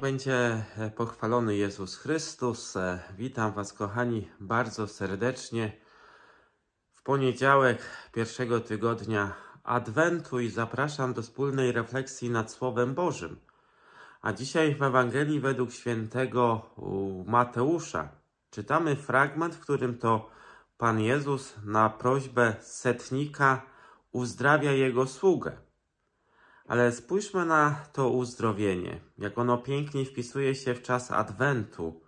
będzie e, pochwalony Jezus Chrystus. E, witam Was, kochani, bardzo serdecznie w poniedziałek pierwszego tygodnia Adwentu i zapraszam do wspólnej refleksji nad Słowem Bożym. A dzisiaj w Ewangelii według świętego Mateusza czytamy fragment, w którym to Pan Jezus na prośbę setnika uzdrawia jego sługę. Ale spójrzmy na to uzdrowienie, jak ono pięknie wpisuje się w czas Adwentu,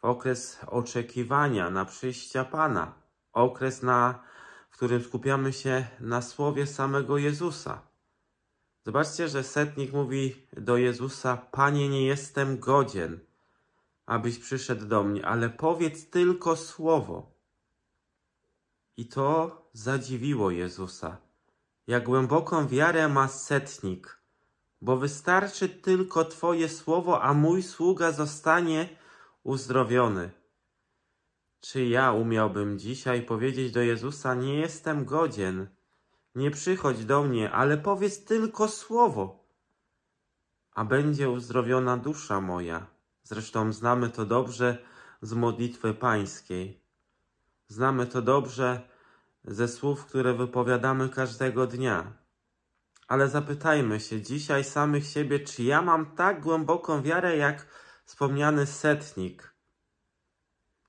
w okres oczekiwania na przyjścia Pana, okres, na, w którym skupiamy się na słowie samego Jezusa. Zobaczcie, że setnik mówi do Jezusa: Panie, nie jestem godzien, abyś przyszedł do mnie, ale powiedz tylko słowo. I to zadziwiło Jezusa jak głęboką wiarę ma setnik, bo wystarczy tylko Twoje słowo, a mój sługa zostanie uzdrowiony. Czy ja umiałbym dzisiaj powiedzieć do Jezusa: Nie jestem godzien, nie przychodź do mnie, ale powiedz tylko słowo, a będzie uzdrowiona dusza moja. Zresztą znamy to dobrze z modlitwy pańskiej. Znamy to dobrze ze słów, które wypowiadamy każdego dnia. Ale zapytajmy się dzisiaj samych siebie, czy ja mam tak głęboką wiarę jak wspomniany setnik.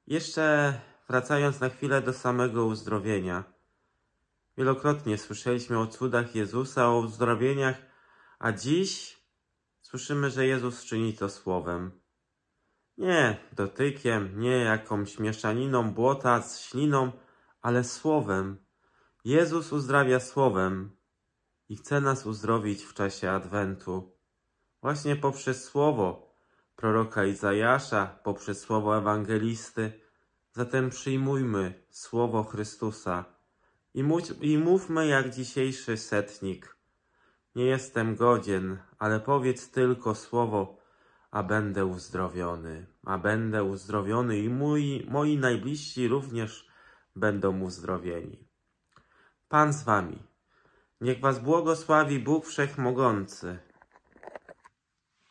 Jeszcze wracając na chwilę do samego uzdrowienia. Wielokrotnie słyszeliśmy o cudach Jezusa, o uzdrowieniach, a dziś słyszymy, że Jezus czyni to słowem. Nie dotykiem, nie jakąś mieszaniną błota z śliną, ale słowem. Jezus uzdrawia słowem i chce nas uzdrowić w czasie Adwentu. Właśnie poprzez słowo proroka Izajasza, poprzez słowo ewangelisty. Zatem przyjmujmy słowo Chrystusa i, i mówmy jak dzisiejszy setnik. Nie jestem godzien, ale powiedz tylko słowo, a będę uzdrowiony, a będę uzdrowiony i moi najbliżsi również będą uzdrowieni. Pan z wami. Niech was błogosławi Bóg Wszechmogący.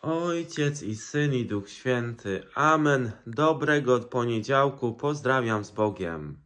Ojciec i Syn i Duch Święty. Amen. Dobrego poniedziałku. Pozdrawiam z Bogiem.